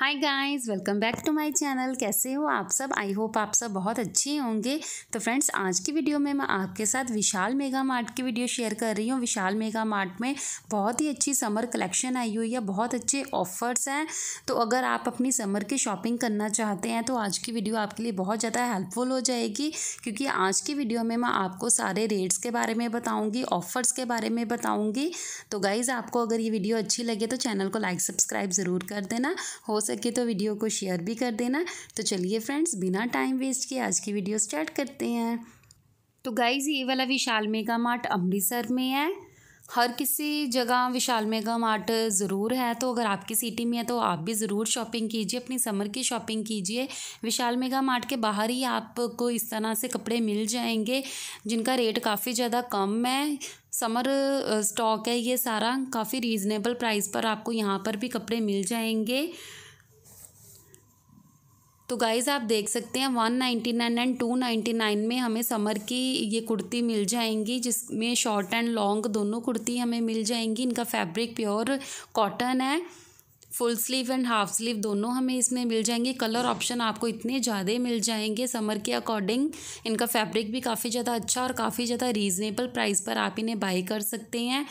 hi guys welcome back to my channel कैसे हो आप सब आई होप आप सब बहुत अच्छे होंगे तो फ्रेंड्स आज की वीडियो में मैं आपके साथ विशाल मेगा मार्ट की वीडियो शेयर कर रही हूँ विशाल मेगा मार्ट में बहुत ही अच्छी समर कलेक्शन आई हुई है बहुत अच्छे ऑफर्स हैं तो अगर आप अपनी समर की शॉपिंग करना चाहते हैं तो आज की वीडियो आपके लिए बहुत ज़्यादा हेल्पफुल हो जाएगी क्योंकि आज की वीडियो में मैं आपको सारे रेट्स के बारे में बताऊँगी ऑफर्स के बारे में बताऊँगी तो गाइज़ आपको अगर ये वीडियो अच्छी लगे तो चैनल को लाइक सब्सक्राइब ज़रूर कर देना हो सके तो वीडियो को शेयर भी कर देना तो चलिए फ्रेंड्स बिना टाइम वेस्ट किए आज की वीडियो स्टार्ट करते हैं तो गाइज़ ये वाला विशाल मेगा मार्ट अमृतसर में है हर किसी जगह विशाल मेगा मार्ट ज़रूर है तो अगर आपकी सिटी में है तो आप भी ज़रूर शॉपिंग कीजिए अपनी समर की शॉपिंग कीजिए विशाल मेगा मार्ट के बाहर ही आपको इस तरह से कपड़े मिल जाएंगे जिनका रेट काफ़ी ज़्यादा कम है समर स्टॉक है ये सारा काफ़ी रीज़नेबल प्राइस पर आपको यहाँ पर भी कपड़े मिल जाएंगे तो गाइज़ आप देख सकते हैं one ninety nine and two ninety nine में हमें समर की ये कुर्ती मिल जाएंगी जिसमें शॉर्ट एंड लॉन्ग दोनों कुर्ती हमें मिल जाएंगी इनका फैब्रिक प्योर कॉटन है full sleeve and half sleeve दोनों हमें इसमें मिल जाएंगे कलर ऑप्शन आपको इतने ज़्यादा मिल जाएंगे समर के अकॉर्डिंग इनका फैब्रिक भी काफ़ी ज़्यादा अच्छा और काफ़ी ज़्यादा रीज़नेबल प्राइस पर आप इन्हें बाई कर सकते हैं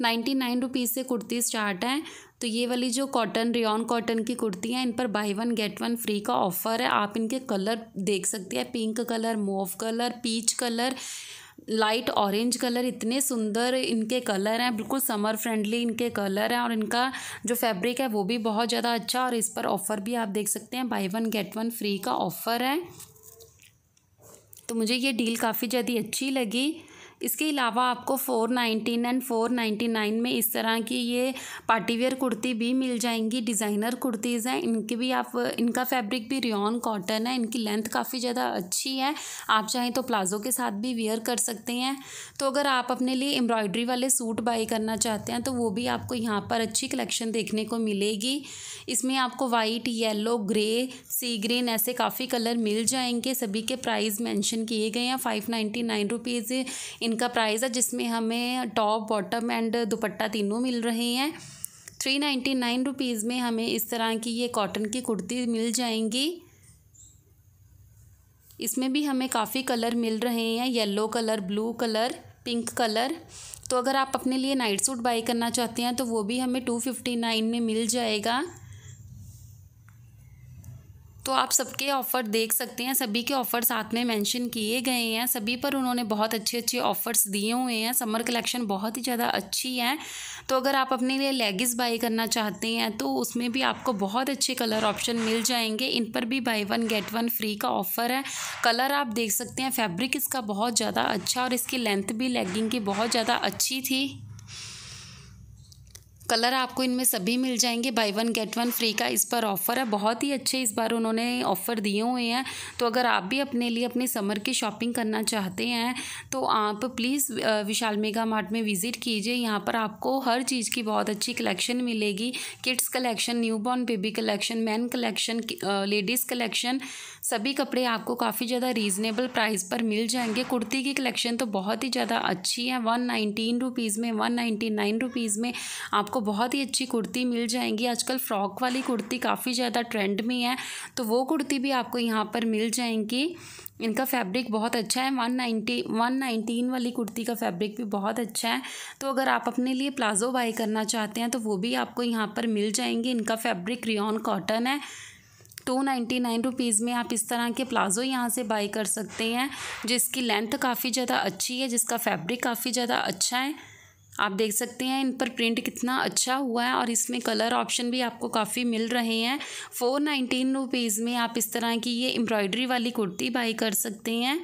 नाइन्टी नाइन रुपीज़ से कुर्ती स्टार्ट हैं तो ये वाली जो कॉटन रियॉन कॉटन की कुर्ती हैं इन पर buy one get one free का ऑफ़र है आप इनके कलर देख सकते हैं pink colour mauve colour peach colour light orange colour इतने सुंदर इनके कलर हैं बिल्कुल समर फ्रेंडली इनके कलर हैं और इनका जो फैब्रिक है वो भी बहुत ज़्यादा अच्छा और इस पर ऑफ़र भी आप देख सकते हैं buy one get one free का ऑफ़र है तो मुझे ये डील काफ़ी ज़्यादा अच्छी लगी इसके अलावा आपको four nineteen and four ninety nine में इस तरह की ये पार्टीवेयर कुर्ती भी मिल जाएंगी डिज़ाइनर कुर्तीज़ हैं इनकी भी आप इनका फैब्रिक भी रियॉन कॉटन है इनकी लेंथ काफ़ी ज़्यादा अच्छी है आप चाहें तो प्लाज़ो के साथ भी वेयर कर सकते हैं तो अगर आप अपने लिए एम्ब्रॉयडरी वाले सूट बाई करना चाहते हैं तो वो भी आपको यहाँ पर अच्छी कलेक्शन देखने को मिलेगी इसमें आपको white yellow grey sea green ऐसे काफ़ी कलर मिल जाएंगे सभी के प्राइस मेंशन किए गए हैं फाइव नाइन्टी नाइन रुपीज़ इनका प्राइस है जिसमें हमें टॉप बॉटम एंड दुपट्टा तीनों मिल रहे हैं थ्री नाइन्टी नाइन रुपीज़ में हमें इस तरह की ये कॉटन की कुर्ती मिल जाएंगी इसमें भी हमें काफ़ी कलर मिल रहे हैं yellow colour blue colour pink colour तो अगर आप अपने लिए नाइट सूट बाई करना चाहते हैं तो वो भी हमें टू फिफ्टी नाइन में मिल जाएगा तो आप सबके ऑफ़र देख सकते हैं सभी के ऑफ़र साथ में मेंशन किए गए हैं सभी पर उन्होंने बहुत अच्छे अच्छे ऑफ़र्स दिए हुए हैं समर कलेक्शन बहुत ही ज़्यादा अच्छी है तो अगर आप अपने लिए लेगिस बाई करना चाहते हैं तो उसमें भी आपको बहुत अच्छे कलर ऑप्शन मिल जाएंगे इन पर भी buy one get one free का ऑफ़र है कलर आप देख सकते हैं फैब्रिक इसका बहुत ज़्यादा अच्छा और इसकी लेंथ भी लेगिंग की बहुत ज़्यादा अच्छी थी कलर आपको इनमें सभी मिल जाएंगे buy one get one free का इस पर ऑफ़र है बहुत ही अच्छे इस बार उन्होंने ऑफ़र दिए हुए हैं तो अगर आप भी अपने लिए अपने समर की शॉपिंग करना चाहते हैं तो आप प्लीज़ विशाल मेगा मार्ट में विज़िट कीजिए यहाँ पर आपको हर चीज़ की बहुत अच्छी कलेक्शन मिलेगी kids collection newborn baby collection man collection ladies collection सभी कपड़े आपको काफ़ी ज़्यादा रीज़नेबल प्राइस पर मिल जाएंगे कुर्ती की कलेक्शन तो बहुत ही ज़्यादा अच्छी है वन नाइनटीन रुपीज़ में वन नाइन्टी नाइन रुपीज़ में आपको आपको बहुत ही अच्छी कुर्ती मिल जाएंगी आजकल फ्रॉक वाली कुर्ती काफ़ी ज़्यादा ट्रेंड में है तो वो कुर्ती भी आपको यहाँ पर मिल जाएंगी इनका फैब्रिक बहुत अच्छा है वन नाइन्टी वन नाइनटीन वाली कुर्ती का फैब्रिक भी बहुत अच्छा है तो अगर आप अपने लिए प्लाजो बाई करना चाहते हैं तो वो भी आपको यहाँ पर मिल जाएंगे इनका फैब्रिक रियॉन कॉटन है टू नाइन्टी नाइन रुपीज़ में आप इस तरह के प्लाज़ो यहाँ से बाई कर सकते हैं जिसकी लेंथ काफ़ी ज़्यादा अच्छी है जिसका फैब्रिक काफ़ी ज़्यादा अच्छा है आप देख सकते हैं इन पर प्रिंट कितना अच्छा हुआ है और इसमें कलर ऑप्शन भी आपको काफ़ी मिल रहे हैं फ़ोर नाइन्टीन रुपीज़ में आप इस तरह की ये एम्ब्रॉयडरी वाली कुर्ती बाई कर सकते हैं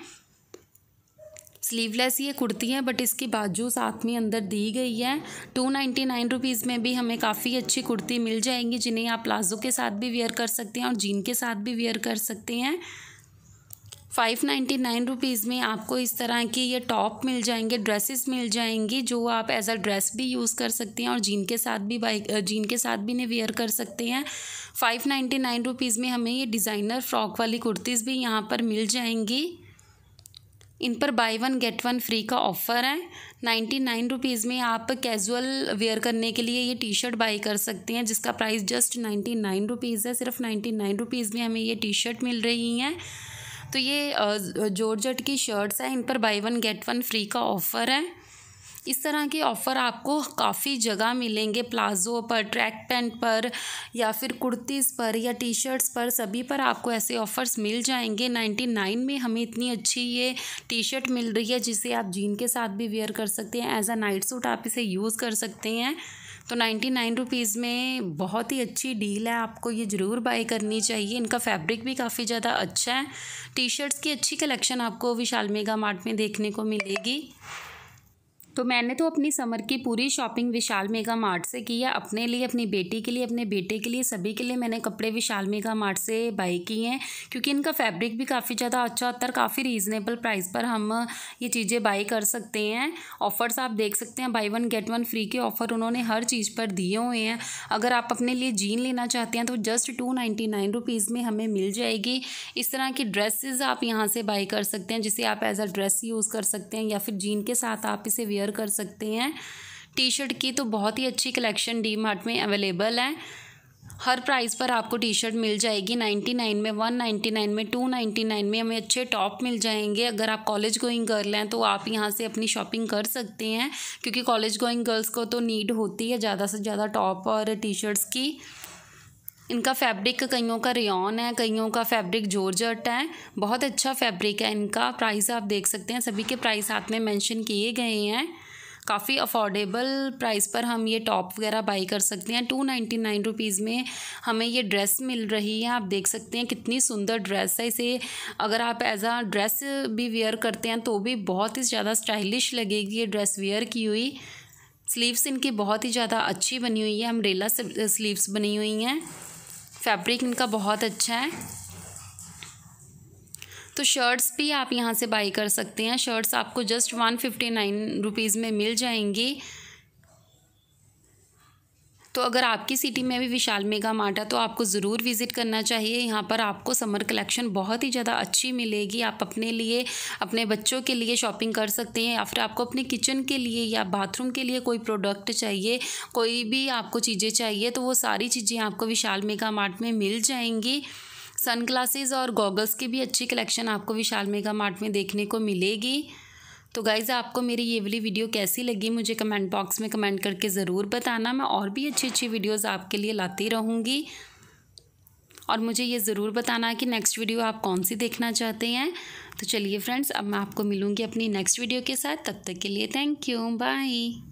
स्लीवलेस ये कुर्ती है बट इसकी बाजू साथ में अंदर दी गई है टू नाइन्टी नाइन रुपीज़ में भी हमें काफ़ी अच्छी कुर्ती मिल जाएंगी जिन्हें आप प्लाजो के साथ भी वेयर कर सकते हैं और जीन के साथ भी वेयर कर सकते हैं फाइव नाइन्टी नाइन रुपीज़ में आपको इस तरह के ये टॉप मिल जाएंगे ड्रेसेस मिल जाएंगी जो आप एज अ ड्रेस भी यूज़ कर सकते हैं और जीन के साथ भी बाइक जीन के साथ भी इन्हें वेयर कर सकते हैं फाइव नाइन्टी नाइन रुपीज़ में हमें ये डिज़ाइनर फ्रॉक वाली कुर्तीज़ भी यहाँ पर मिल जाएंगी इन पर buy one get one free का ऑफ़र है नाइन्टी नाइन रुपीज़ में आप कैजुअल वेयर करने के लिए ये टी शर्ट बाई कर सकते हैं जिसका price just ninety nine rupees है सिर्फ नाइन्टी नाइन रुपीज़ में हमें ये टी शर्ट मिल रही हैं तो ये जॉर्जट की शर्ट्स हैं इन पर buy one get one free का ऑफ़र है इस तरह के ऑफ़र आपको काफ़ी जगह मिलेंगे प्लाजो पर ट्रैक पैंट पर या फिर कुर्तीज़ पर या टी शर्ट्स पर सभी पर आपको ऐसे ऑफ़र्स मिल जाएंगे नाइन्टी नाइन में हमें इतनी अच्छी ये टी शर्ट मिल रही है जिसे आप जीन के साथ भी वेयर कर सकते हैं एज अ नाइट सूट आप इसे यूज़ कर सकते हैं तो नाइन्टी नाइन रुपीज़ में बहुत ही अच्छी डील है आपको ये ज़रूर बाई करनी चाहिए इनका फैब्रिक भी काफ़ी ज़्यादा अच्छा है टी शर्ट्स की अच्छी कलेक्शन आपको विशाल मेगा मार्ट में देखने को मिलेगी तो मैंने तो अपनी समर की पूरी शॉपिंग विशाल मेगा मार्ट से की है अपने लिए अपनी बेटी के लिए अपने बेटे के लिए सभी के लिए मैंने कपड़े विशाल मेगा मार्ट से बाई किए हैं क्योंकि इनका फैब्रिक भी काफ़ी ज़्यादा अच्छा होता है काफ़ी रीज़नेबल प्राइस पर हम ये चीज़ें बाई कर सकते हैं ऑफ़र्स आप देख सकते हैं buy one get one free के ऑफ़र उन्होंने हर चीज़ पर दिए हुए हैं अगर आप अपने लिए जीन लेना चाहते हैं तो just two ninety nine rupees में हमें मिल जाएगी इस तरह की ड्रेसेज आप यहाँ से बाई कर सकते हैं जिसे आप एज अ ड्रेस यूज़ कर सकते हैं या फिर जीन के साथ आप इसे वेयर वेयर कर सकते हैं टी शर्ट की तो बहुत ही अच्छी कलेक्शन डी मार्ट में अवेलेबल है हर प्राइस पर आपको टी शर्ट मिल जाएगी नाइन्टी नाइन में वन नाइन्टी नाइन में टू नाइन्टी नाइन में हमें अच्छे टॉप मिल जाएंगे अगर आप कॉलेज गोइंग गर्ल हैं तो आप यहाँ से अपनी शॉपिंग कर सकते हैं क्योंकि कॉलेज गोइंग गर्ल्स को तो नीड होती है ज़्यादा से ज़्यादा टॉप और टी शर्ट्स की इनका फैब्रिक कईयों का रेन है कईयों का फैब्रिक जॉर्जट है बहुत अच्छा फैब्रिक है इनका प्राइस आप देख सकते हैं सभी के प्राइस हाथ में मेंशन किए गए हैं काफ़ी अफोर्डेबल प्राइस पर हम ये टॉप वगैरह बाई कर सकते हैं टू नाइन्टी नाइन रुपीज़ में हमें ये ड्रेस मिल रही है आप देख सकते हैं कितनी सुंदर ड्रेस है इसे अगर आप एज आ ड्रेस भी वेयर करते हैं तो भी बहुत ही ज़्यादा स्टाइलिश लगेगी ये ड्रेस वेयर की हुई स्लीव्स इनकी बहुत ही ज़्यादा अच्छी बनी हुई है अम्ब्रेला स्लीव्स बनी हुई हैं फैब्रिक इनका बहुत अच्छा है तो शर्ट्स भी आप यहाँ से बाई कर सकते हैं शर्ट्स आपको just one fifty nine rupees में मिल जाएंगी तो अगर आपकी सिटी में भी विशाल मेगा मार्ट है तो आपको ज़रूर विज़िट करना चाहिए यहाँ पर आपको समर कलेक्शन बहुत ही ज़्यादा अच्छी मिलेगी आप अपने लिए अपने बच्चों के लिए शॉपिंग कर सकते हैं या फिर आपको अपने किचन के लिए या बाथरूम के लिए कोई प्रोडक्ट चाहिए कोई भी आपको चीज़ें चाहिए तो वो सारी चीज़ें आपको विशाल मेगा मार्ट में मिल जाएंगी सन और गॉगल्स की भी अच्छी कलेक्शन आपको विशाल मेगा मार्ट में देखने को मिलेगी तो गाइज़ आपको मेरी ये वाली वीडियो कैसी लगी मुझे कमेंट बॉक्स में कमेंट करके ज़रूर बताना मैं और भी अच्छी अच्छी वीडियोज़ आपके लिए लाती रहूँगी और मुझे ये ज़रूर बताना कि नेक्स्ट वीडियो आप कौन सी देखना चाहते हैं तो चलिए फ्रेंड्स अब मैं आपको मिलूँगी अपनी नेक्स्ट वीडियो के साथ तब तक के लिए थैंक यू बाय